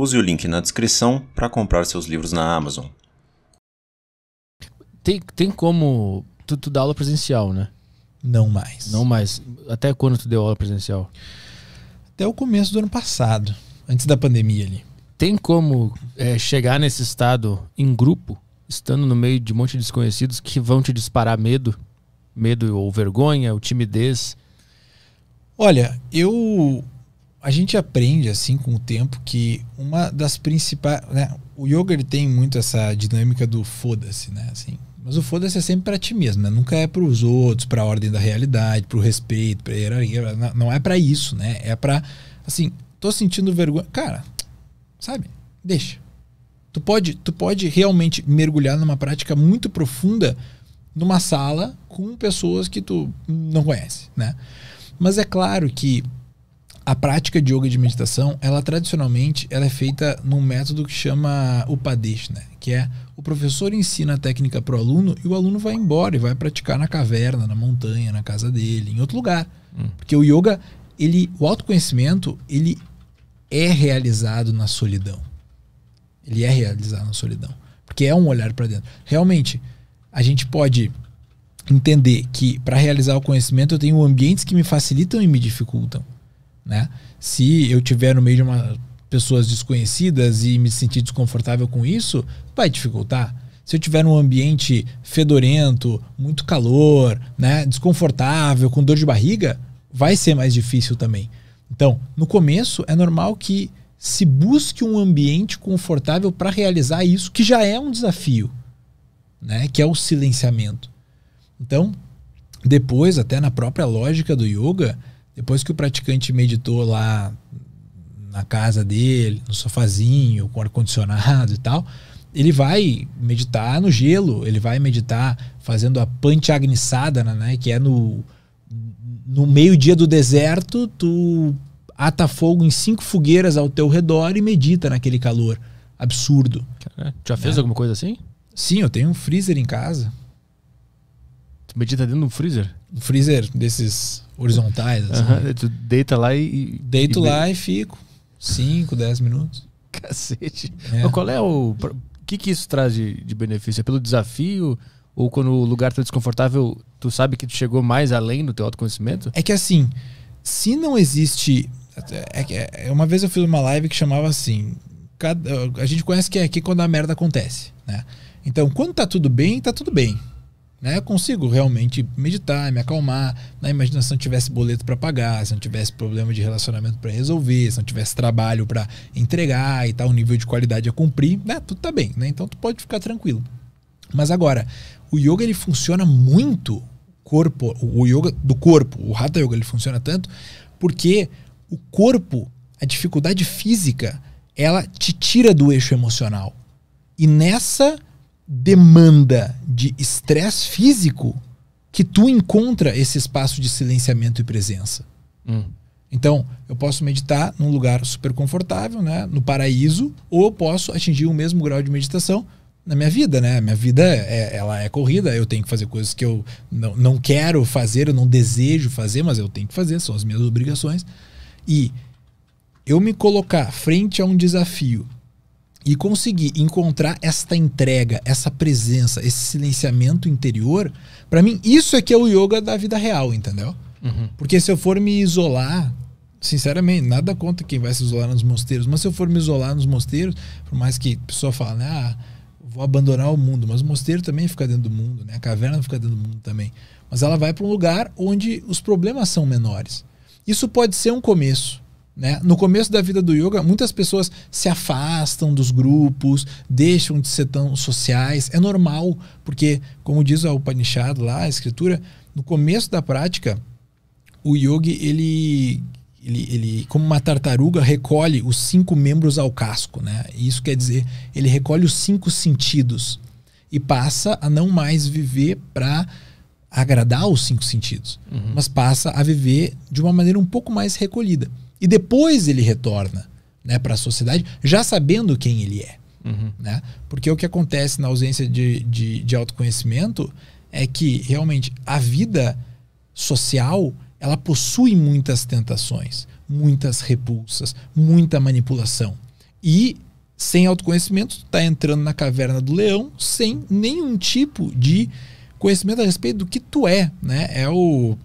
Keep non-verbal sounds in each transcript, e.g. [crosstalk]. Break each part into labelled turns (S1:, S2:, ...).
S1: Use o link na descrição para comprar seus livros na Amazon. Tem, tem como. Tu, tu dá aula presencial, né? Não mais. Não mais. Até quando tu deu aula presencial? Até o começo do ano passado, antes da pandemia ali. Tem como é, chegar nesse estado em grupo, estando no meio de um monte de desconhecidos que vão te disparar medo? Medo ou vergonha, ou timidez?
S2: Olha, eu a gente aprende assim com o tempo que uma das principais, né, o yoga ele tem muito essa dinâmica do foda-se, né, assim. Mas o foda-se é sempre para ti mesmo, né? Nunca é para os outros, para a ordem da realidade, para o respeito, para hierarquia, não é para isso, né? É para assim, tô sentindo vergonha, cara. Sabe? Deixa. Tu pode, tu pode realmente mergulhar numa prática muito profunda numa sala com pessoas que tu não conhece, né? Mas é claro que a prática de yoga e de meditação, ela tradicionalmente ela é feita num método que chama Upadesh, né? que é o professor ensina a técnica para o aluno e o aluno vai embora e vai praticar na caverna, na montanha, na casa dele, em outro lugar. Hum. Porque o yoga, ele, o autoconhecimento, ele é realizado na solidão. Ele é realizado na solidão. Porque é um olhar para dentro. Realmente, a gente pode entender que para realizar o conhecimento eu tenho ambientes que me facilitam e me dificultam né? Se eu tiver no meio de uma, pessoas desconhecidas e me sentir desconfortável com isso, vai dificultar. Se eu tiver num ambiente fedorento, muito calor, né, desconfortável, com dor de barriga, vai ser mais difícil também. Então, no começo é normal que se busque um ambiente confortável para realizar isso, que já é um desafio, né, que é o silenciamento. Então, depois, até na própria lógica do yoga, depois que o praticante meditou lá na casa dele, no sofazinho, com ar-condicionado e tal, ele vai meditar no gelo, ele vai meditar fazendo a panchagnisadana, né? Que é no, no meio-dia do deserto, tu ata fogo em cinco fogueiras ao teu redor e medita naquele calor absurdo. Já fez né? alguma coisa assim? Sim, eu tenho um freezer em casa. Tu medita dentro de um freezer? Um freezer desses horizontais. Assim. Uhum. Tu deita lá e. Deito e... lá e fico. 5, 10 minutos. Cacete. É. qual é o. O que, que isso traz de,
S1: de benefício? É pelo desafio? Ou quando o lugar tá desconfortável, tu sabe que tu chegou mais
S2: além do teu autoconhecimento? É que assim, se não existe. É, é, uma vez eu fiz uma live que chamava assim. Cada, a gente conhece que é aqui quando a merda acontece, né? Então, quando tá tudo bem, tá tudo bem né, eu consigo realmente meditar, me acalmar. Né? Imagina se não tivesse boleto para pagar, se não tivesse problema de relacionamento para resolver, se não tivesse trabalho para entregar e tal, o nível de qualidade a cumprir, né? Tudo tá bem, né? Então tu pode ficar tranquilo. Mas agora, o yoga ele funciona muito corpo, o yoga do corpo, o hatha yoga ele funciona tanto porque o corpo, a dificuldade física, ela te tira do eixo emocional. E nessa demanda de estresse físico que tu encontra esse espaço de silenciamento e presença. Hum. Então, eu posso meditar num lugar super confortável, né, no paraíso, ou eu posso atingir o mesmo grau de meditação na minha vida, né? Minha vida é, ela é corrida, eu tenho que fazer coisas que eu não, não quero fazer, eu não desejo fazer, mas eu tenho que fazer, são as minhas obrigações. E eu me colocar frente a um desafio e conseguir encontrar esta entrega, essa presença, esse silenciamento interior, para mim, isso é que é o yoga da vida real, entendeu? Uhum. Porque se eu for me isolar, sinceramente, nada conta quem vai se isolar nos mosteiros, mas se eu for me isolar nos mosteiros, por mais que a pessoa fale, né, ah, vou abandonar o mundo, mas o mosteiro também fica dentro do mundo, né? A caverna fica dentro do mundo também. Mas ela vai para um lugar onde os problemas são menores. Isso pode ser um começo, né? No começo da vida do yoga, muitas pessoas se afastam dos grupos, deixam de ser tão sociais. É normal, porque, como diz o Upanishad lá, a escritura, no começo da prática, o yogi, ele, ele, ele como uma tartaruga, recolhe os cinco membros ao casco. Né? Isso quer dizer, ele recolhe os cinco sentidos e passa a não mais viver para agradar os cinco sentidos, uhum. mas passa a viver de uma maneira um pouco mais recolhida. E depois ele retorna né, para a sociedade, já sabendo quem ele é. Uhum. Né? Porque o que acontece na ausência de, de, de autoconhecimento é que realmente a vida social ela possui muitas tentações, muitas repulsas, muita manipulação. E sem autoconhecimento, tu está entrando na caverna do leão sem nenhum tipo de conhecimento a respeito do que tu é, né? É o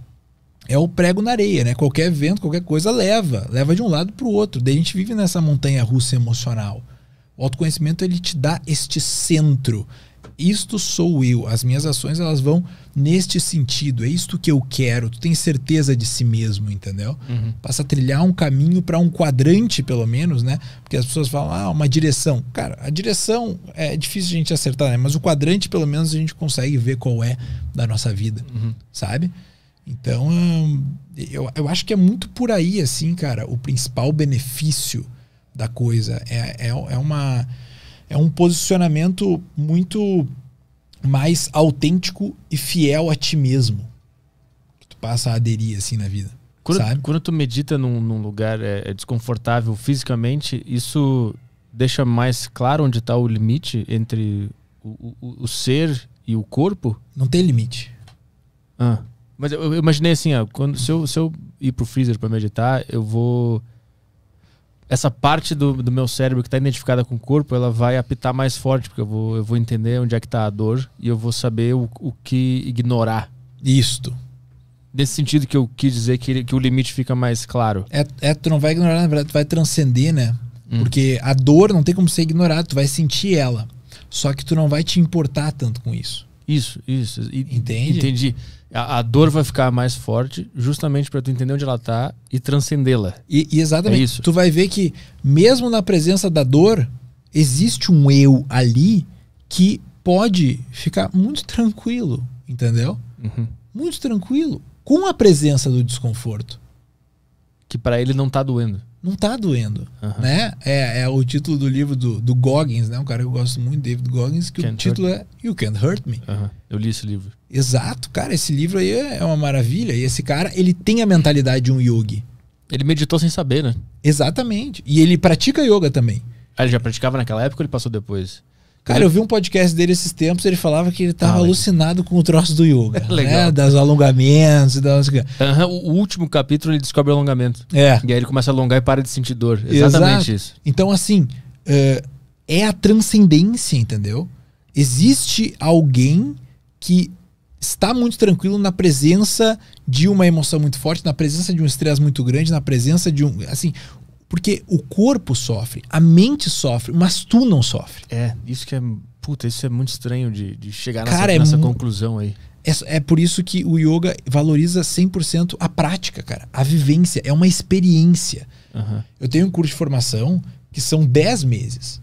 S2: é o prego na areia, né? Qualquer vento, qualquer coisa leva, leva de um lado para o outro. Daí a gente vive nessa montanha russa emocional. O autoconhecimento ele te dá este centro. Isto sou eu, as minhas ações elas vão neste sentido, é isto que eu quero. Tu tem certeza de si mesmo, entendeu? Uhum. Passa a trilhar um caminho para um quadrante, pelo menos, né? Porque as pessoas falam, ah, uma direção. Cara, a direção é difícil a gente acertar, né? Mas o quadrante, pelo menos, a gente consegue ver qual é da nossa vida, uhum. sabe? Então, hum, eu, eu acho que é muito por aí, assim, cara, o principal benefício da coisa. É, é, é, uma, é um posicionamento muito mais autêntico e fiel a ti mesmo. Que tu passa a aderir, assim, na vida. Quando, sabe?
S1: quando tu medita num, num lugar é, é desconfortável fisicamente, isso deixa mais claro onde está o limite entre o, o, o ser e o corpo? Não tem limite. Ah. Mas eu, eu, imaginei assim, ó, quando, se, eu, se eu ir pro freezer para meditar, eu vou. Essa parte do, do meu cérebro que está identificada com o corpo, ela vai apitar mais forte, porque eu vou, eu vou entender onde é que está a dor e eu vou saber o, o que ignorar. Isto. Nesse sentido que eu quis dizer que, que o limite fica mais claro.
S2: É, é, tu não vai ignorar, na verdade, tu vai transcender, né? Hum. Porque a dor não tem como ser ignorada, tu vai sentir ela. Só que tu não vai te importar tanto com isso.
S1: Isso, isso. E, Entende? Entendi. A, a, dor vai ficar mais
S2: forte justamente para tu entender onde ela tá e transcendê-la. E, e, exatamente. É isso. Tu vai ver que mesmo na presença da dor, existe um eu ali que pode ficar muito tranquilo, entendeu? Uhum. Muito tranquilo com a presença do desconforto. Que para ele não tá doendo não está doendo, uhum. né? É, é, o título do livro do, do, Goggins, né? Um cara que eu gosto muito, David Goggins, que can't o título é You Can't Hurt Me. Uhum. Eu li esse livro. Exato, cara, esse livro aí é uma maravilha. E esse cara, ele tem a mentalidade de um yogi. Ele meditou sem saber, né? Exatamente. E ele pratica yoga também. Ah, ele já
S1: praticava naquela época ou ele passou depois?
S2: Cara, eu vi um podcast dele esses tempos, ele falava que ele estava ah, alucinado com o troço do yoga. [laughs] Legal. Né? Das alongamentos e das...
S1: Uhum, o último capítulo ele descobre o alongamento. É. E aí ele começa a alongar e para de sentir dor. Exatamente Exato. isso.
S2: Então, assim, eh, é a transcendência, entendeu? Existe alguém que está muito tranquilo na presença de uma emoção muito forte, na presença de um estresse muito grande, na presença de um. Assim, porque o corpo sofre, a mente sofre, mas tu não sofre. É, isso que é. Puta, isso é muito estranho de, de chegar nessa, cara, é nessa é conclusão aí. É, é por isso que o yoga valoriza 100% a prática, cara. A vivência. É uma experiência. Uhum. Eu tenho um curso de formação que são 10 meses,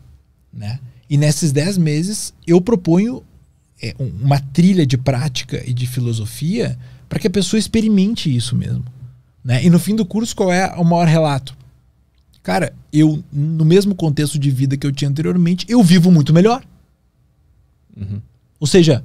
S2: né? E nesses 10 meses eu proponho é, uma trilha de prática e de filosofia para que a pessoa experimente isso mesmo. Né? E no fim do curso, qual é o maior relato? Cara, eu, no mesmo contexto de vida que eu tinha anteriormente, eu vivo muito melhor. Uhum. Ou seja.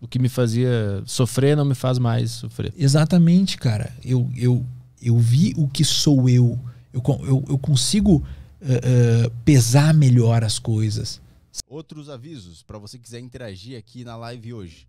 S1: O que me fazia sofrer não me faz mais sofrer.
S2: Exatamente, cara. Eu, eu, eu vi o que sou eu. Eu, eu, eu consigo uh, uh, pesar melhor as coisas.
S1: Outros avisos para você quiser interagir aqui na live hoje.